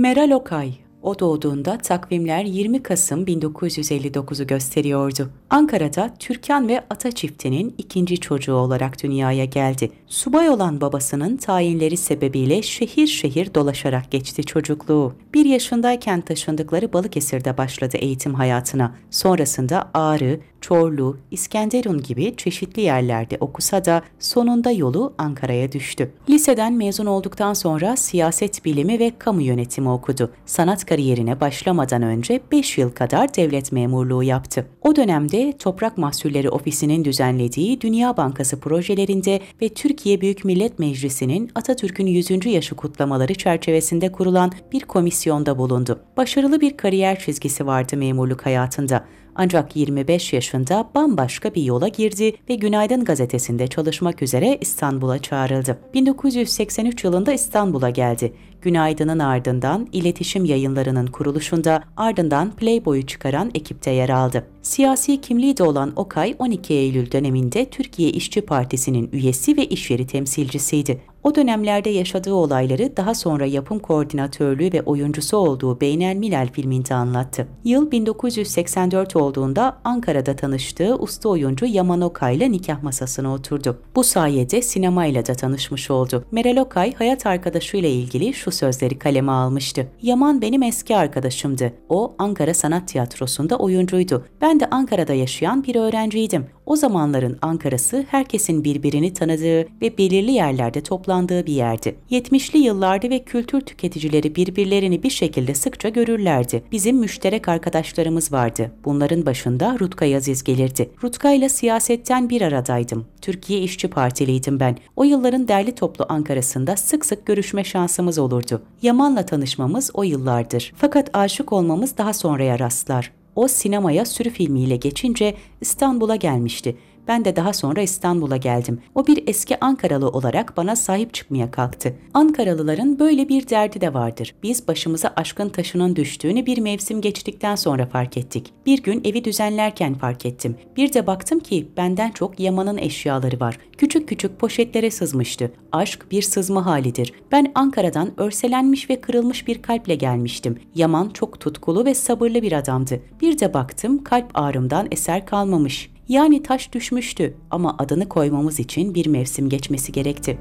Meral Okay o doğduğunda takvimler 20 Kasım 1959'u gösteriyordu. Ankara'da Türkan ve Ata çiftinin ikinci çocuğu olarak dünyaya geldi. Subay olan babasının tayinleri sebebiyle şehir şehir dolaşarak geçti çocukluğu. Bir yaşındayken taşındıkları Balıkesir'de başladı eğitim hayatına. Sonrasında Ağrı, Çorlu, İskenderun gibi çeşitli yerlerde okusa da sonunda yolu Ankara'ya düştü. Liseden mezun olduktan sonra siyaset bilimi ve kamu yönetimi okudu. Sanat kariyerine başlamadan önce 5 yıl kadar devlet memurluğu yaptı. O dönemde Toprak Mahsulleri Ofisi'nin düzenlediği Dünya Bankası projelerinde ve Türkiye Büyük Millet Meclisi'nin Atatürk'ün 100. yaşı kutlamaları çerçevesinde kurulan bir komisyonda bulundu. Başarılı bir kariyer çizgisi vardı memurluk hayatında. Ancak 25 yaşında bambaşka bir yola girdi ve Günaydın gazetesinde çalışmak üzere İstanbul'a çağrıldı. 1983 yılında İstanbul'a geldi. Günaydın'ın ardından iletişim yayınlarının kuruluşunda ardından Playboy'u çıkaran ekipte yer aldı. Siyasi kimliği de olan Okay 12 Eylül döneminde Türkiye İşçi Partisi'nin üyesi ve işveri temsilcisiydi. O dönemlerde yaşadığı olayları daha sonra yapım koordinatörlüğü ve oyuncusu olduğu Beynel Milal filminde anlattı. Yıl 1984 olduğunda Ankara'da tanıştığı usta oyuncu Yaman Okay ile nikah masasına oturdu. Bu sayede sinemayla da tanışmış oldu. Meral Okay hayat arkadaşıyla ilgili şu sözleri kaleme almıştı. Yaman benim eski arkadaşımdı. O Ankara Sanat Tiyatrosu'nda oyuncuydu. Ben de Ankara'da yaşayan bir öğrenciydim. O zamanların Ankara'sı herkesin birbirini tanıdığı ve belirli yerlerde toplandığı bir yerdi. 70'li yıllarda ve kültür tüketicileri birbirlerini bir şekilde sıkça görürlerdi. Bizim müşterek arkadaşlarımız vardı. Bunların başında Rutka Yaziz gelirdi. Rutka ile siyasetten bir aradaydım. Türkiye İşçi Partiliydim ben. O yılların derli toplu Ankara'sında sık sık görüşme şansımız olurdu. Yaman'la tanışmamız o yıllardır. Fakat aşık olmamız daha sonraya rastlar o sinemaya sürü filmiyle geçince İstanbul'a gelmişti. Ben de daha sonra İstanbul'a geldim. O bir eski Ankaralı olarak bana sahip çıkmaya kalktı. Ankaralıların böyle bir derdi de vardır. Biz başımıza aşkın taşının düştüğünü bir mevsim geçtikten sonra fark ettik. Bir gün evi düzenlerken fark ettim. Bir de baktım ki benden çok Yaman'ın eşyaları var. Küçük küçük poşetlere sızmıştı. Aşk bir sızma halidir. Ben Ankara'dan örselenmiş ve kırılmış bir kalple gelmiştim. Yaman çok tutkulu ve sabırlı bir adamdı. Bir de baktım kalp ağrımdan eser kalmamış. Yani taş düşmüştü ama adını koymamız için bir mevsim geçmesi gerekti.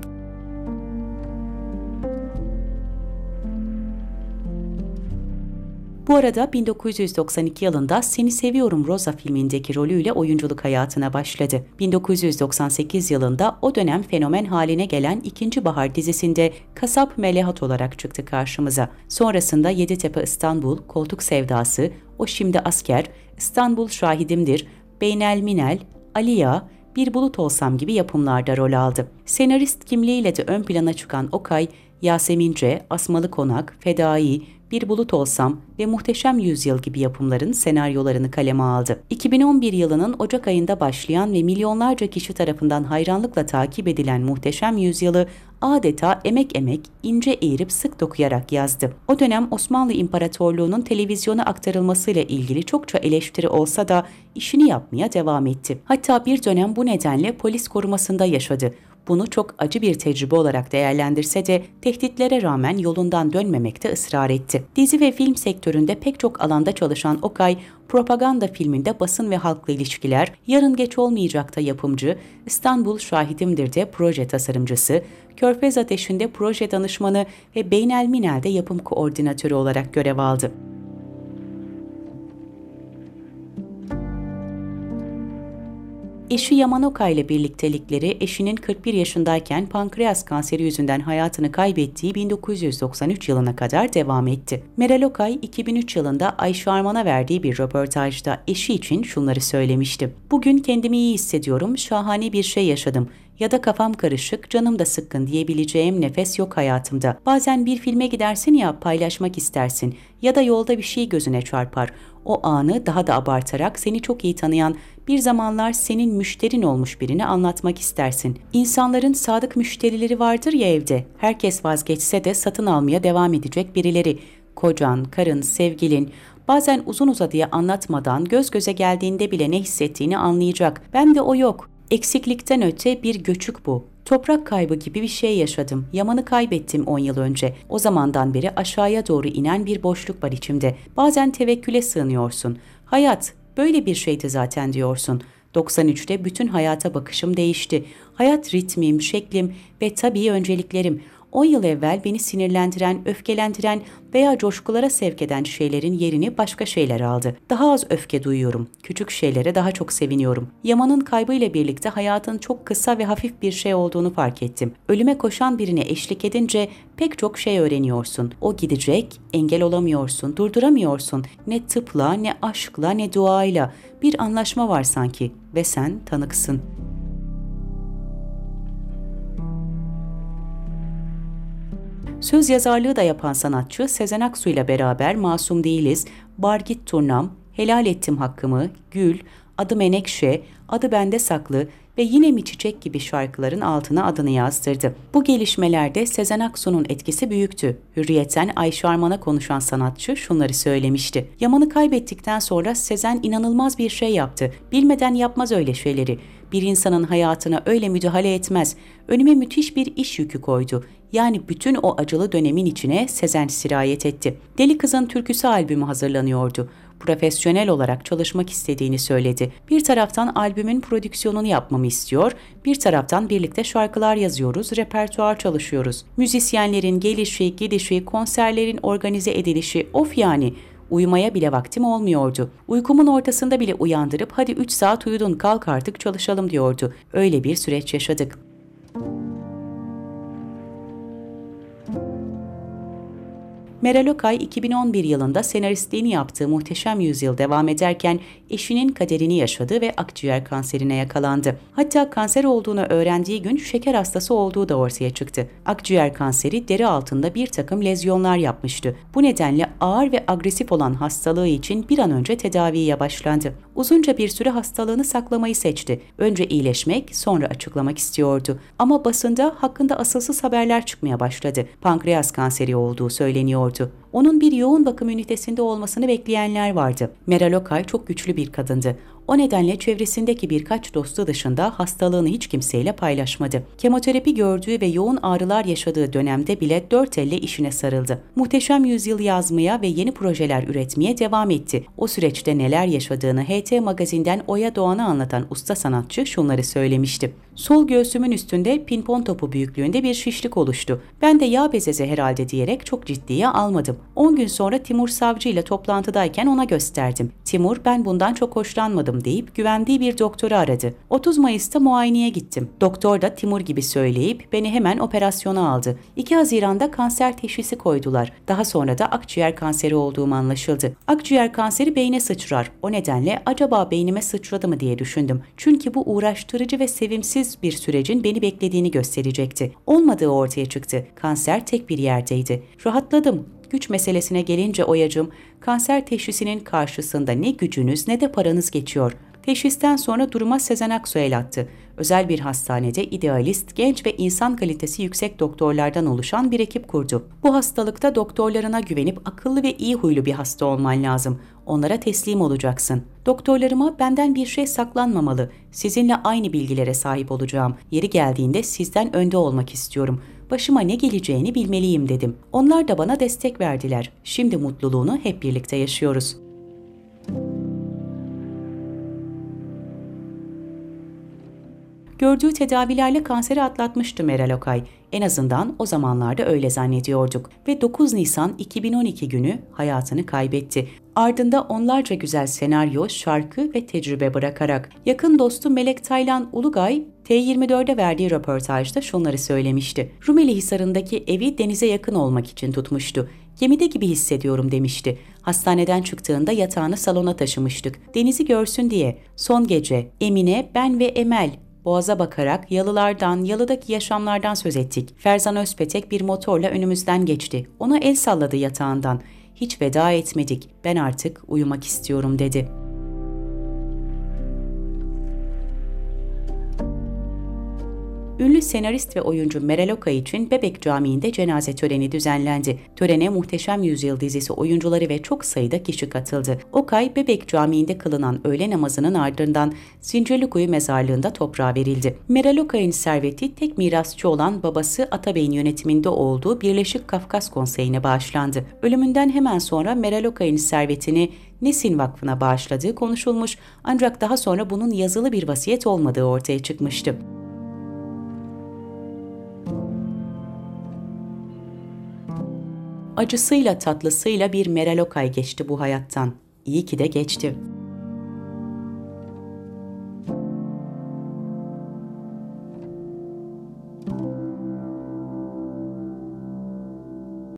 Bu arada 1992 yılında Seni Seviyorum Rosa filmindeki rolüyle oyunculuk hayatına başladı. 1998 yılında o dönem fenomen haline gelen İkinci Bahar dizisinde Kasap Melehat olarak çıktı karşımıza. Sonrasında Yeditepe İstanbul, Koltuk Sevdası, O Şimdi Asker, İstanbul Şahidimdir, Beynel Minel, Aliya, Bir Bulut Olsam gibi yapımlarda rol aldı. Senarist kimliğiyle de ön plana çıkan Okay, Yasemince, Asmalı Konak, Fedai, bir Bulut Olsam ve Muhteşem Yüzyıl gibi yapımların senaryolarını kaleme aldı. 2011 yılının Ocak ayında başlayan ve milyonlarca kişi tarafından hayranlıkla takip edilen Muhteşem Yüzyılı adeta emek emek, ince eğirip sık dokuyarak yazdı. O dönem Osmanlı İmparatorluğu'nun televizyona aktarılmasıyla ilgili çokça eleştiri olsa da işini yapmaya devam etti. Hatta bir dönem bu nedenle polis korumasında yaşadı bunu çok acı bir tecrübe olarak değerlendirse de tehditlere rağmen yolundan dönmemekte ısrar etti. Dizi ve film sektöründe pek çok alanda çalışan Okay, propaganda filminde basın ve halkla ilişkiler, yarın geç olmayacakta yapımcı, İstanbul Şahidimdir de proje tasarımcısı, Körfez Ateşi'nde proje danışmanı ve Beynelminel'de yapım koordinatörü olarak görev aldı. Eşi Yamanoka ile birliktelikleri eşinin 41 yaşındayken pankreas kanseri yüzünden hayatını kaybettiği 1993 yılına kadar devam etti. Meral Okay 2003 yılında Ayşe Arman'a verdiği bir röportajda eşi için şunları söylemişti. Bugün kendimi iyi hissediyorum, şahane bir şey yaşadım ya da kafam karışık, canım da sıkkın diyebileceğim nefes yok hayatımda. Bazen bir filme gidersin ya paylaşmak istersin ya da yolda bir şey gözüne çarpar. O anı daha da abartarak seni çok iyi tanıyan, bir zamanlar senin müşterin olmuş birine anlatmak istersin. İnsanların sadık müşterileri vardır ya evde. Herkes vazgeçse de satın almaya devam edecek birileri. Kocan, karın, sevgilin, bazen uzun uzadıya anlatmadan göz göze geldiğinde bile ne hissettiğini anlayacak. Ben de o yok. Eksiklikten öte bir göçük bu. Toprak kaybı gibi bir şey yaşadım. Yamanı kaybettim 10 yıl önce. O zamandan beri aşağıya doğru inen bir boşluk var içimde. Bazen tevekküle sığınıyorsun. Hayat böyle bir şeydi zaten diyorsun. 93'te bütün hayata bakışım değişti. Hayat ritmim, şeklim ve tabii önceliklerim 10 yıl evvel beni sinirlendiren, öfkelendiren veya coşkulara sevk eden şeylerin yerini başka şeyler aldı. Daha az öfke duyuyorum. Küçük şeylere daha çok seviniyorum. Yaman'ın kaybıyla birlikte hayatın çok kısa ve hafif bir şey olduğunu fark ettim. Ölüme koşan birine eşlik edince pek çok şey öğreniyorsun. O gidecek, engel olamıyorsun, durduramıyorsun. Ne tıpla, ne aşkla, ne duayla. Bir anlaşma var sanki ve sen tanıksın.'' Söz yazarlığı da yapan sanatçı Sezen Aksu ile beraber Masum Değiliz, Bargit Turnam, Helal Ettim Hakkımı, Gül, Adı Menekşe, Adı Bende Saklı, ve Yine Mi Çiçek gibi şarkıların altına adını yazdırdı. Bu gelişmelerde Sezen Aksu'nun etkisi büyüktü. Hürriyetten Ayşe Arman'a konuşan sanatçı şunları söylemişti. Yaman'ı kaybettikten sonra Sezen inanılmaz bir şey yaptı. Bilmeden yapmaz öyle şeyleri. Bir insanın hayatına öyle müdahale etmez. Önüme müthiş bir iş yükü koydu. Yani bütün o acılı dönemin içine Sezen sirayet etti. Deli Kız'ın türküsü albümü hazırlanıyordu profesyonel olarak çalışmak istediğini söyledi. Bir taraftan albümün prodüksiyonunu yapmamı istiyor. Bir taraftan birlikte şarkılar yazıyoruz, repertuar çalışıyoruz. Müzisyenlerin gelişi, gidişi, konserlerin organize edilişi of yani. Uyumaya bile vaktim olmuyordu. Uykumun ortasında bile uyandırıp hadi 3 saat uyudun kalk artık çalışalım diyordu. Öyle bir süreç yaşadık. Meral Okay 2011 yılında senaristliğini yaptığı Muhteşem Yüzyıl devam ederken eşinin kaderini yaşadı ve akciğer kanserine yakalandı. Hatta kanser olduğunu öğrendiği gün şeker hastası olduğu da ortaya çıktı. Akciğer kanseri deri altında bir takım lezyonlar yapmıştı. Bu nedenle ağır ve agresif olan hastalığı için bir an önce tedaviye başlandı. Uzunca bir süre hastalığını saklamayı seçti. Önce iyileşmek, sonra açıklamak istiyordu. Ama basında hakkında asılsız haberler çıkmaya başladı. Pankreas kanseri olduğu söyleniyor nào chưa onun bir yoğun bakım ünitesinde olmasını bekleyenler vardı. Meral Okay çok güçlü bir kadındı. O nedenle çevresindeki birkaç dostu dışında hastalığını hiç kimseyle paylaşmadı. Kemoterapi gördüğü ve yoğun ağrılar yaşadığı dönemde bile dört elle işine sarıldı. Muhteşem Yüzyıl yazmaya ve yeni projeler üretmeye devam etti. O süreçte neler yaşadığını HT magazinden Oya Doğan'a anlatan usta sanatçı şunları söylemişti. Sol göğsümün üstünde pinpon topu büyüklüğünde bir şişlik oluştu. Ben de yağ bezesi herhalde diyerek çok ciddiye almadım. 10 gün sonra Timur Savcı ile toplantıdayken ona gösterdim. Timur ben bundan çok hoşlanmadım deyip güvendiği bir doktoru aradı. 30 Mayıs'ta muayeneye gittim. Doktor da Timur gibi söyleyip beni hemen operasyona aldı. 2 Haziran'da kanser teşhisi koydular. Daha sonra da akciğer kanseri olduğum anlaşıldı. Akciğer kanseri beyne sıçrar. O nedenle acaba beynime sıçradı mı diye düşündüm. Çünkü bu uğraştırıcı ve sevimsiz bir sürecin beni beklediğini gösterecekti. Olmadığı ortaya çıktı. Kanser tek bir yerdeydi. Rahatladım. Güç meselesine gelince Oyacım, kanser teşhisinin karşısında ne gücünüz ne de paranız geçiyor. Teşhisten sonra duruma Sezen Aksu el attı. Özel bir hastanede idealist, genç ve insan kalitesi yüksek doktorlardan oluşan bir ekip kurdu. Bu hastalıkta doktorlarına güvenip akıllı ve iyi huylu bir hasta olman lazım. Onlara teslim olacaksın. Doktorlarıma benden bir şey saklanmamalı. Sizinle aynı bilgilere sahip olacağım. Yeri geldiğinde sizden önde olmak istiyorum.'' başıma ne geleceğini bilmeliyim dedim. Onlar da bana destek verdiler. Şimdi mutluluğunu hep birlikte yaşıyoruz. Gördüğü tedavilerle kanseri atlatmıştı Meral Okay. En azından o zamanlarda öyle zannediyorduk ve 9 Nisan 2012 günü hayatını kaybetti ardında onlarca güzel senaryo, şarkı ve tecrübe bırakarak. Yakın dostu Melek Taylan Ulugay, T24'e verdiği röportajda şunları söylemişti. Rumeli Hisarı'ndaki evi denize yakın olmak için tutmuştu. Gemide gibi hissediyorum demişti. Hastaneden çıktığında yatağını salona taşımıştık. Denizi görsün diye. Son gece Emine, ben ve Emel Boğaza bakarak yalılardan, yalıdaki yaşamlardan söz ettik. Ferzan Özpetek bir motorla önümüzden geçti. Ona el salladı yatağından hiç veda etmedik. Ben artık uyumak istiyorum dedi.'' Ünlü senarist ve oyuncu Meral Okay için Bebek Camii'nde cenaze töreni düzenlendi. Törene Muhteşem Yüzyıl dizisi oyuncuları ve çok sayıda kişi katıldı. Okay, Bebek Camii'nde kılınan öğle namazının ardından Zincirlikuyu mezarlığında toprağa verildi. Meral Okay'ın serveti tek mirasçı olan babası Atabey'in yönetiminde olduğu Birleşik Kafkas Konseyi'ne bağışlandı. Ölümünden hemen sonra Meral Okay'ın servetini Nesin Vakfı'na bağışladığı konuşulmuş ancak daha sonra bunun yazılı bir vasiyet olmadığı ortaya çıkmıştı. acısıyla tatlısıyla bir Meral geçti bu hayattan. İyi ki de geçti.''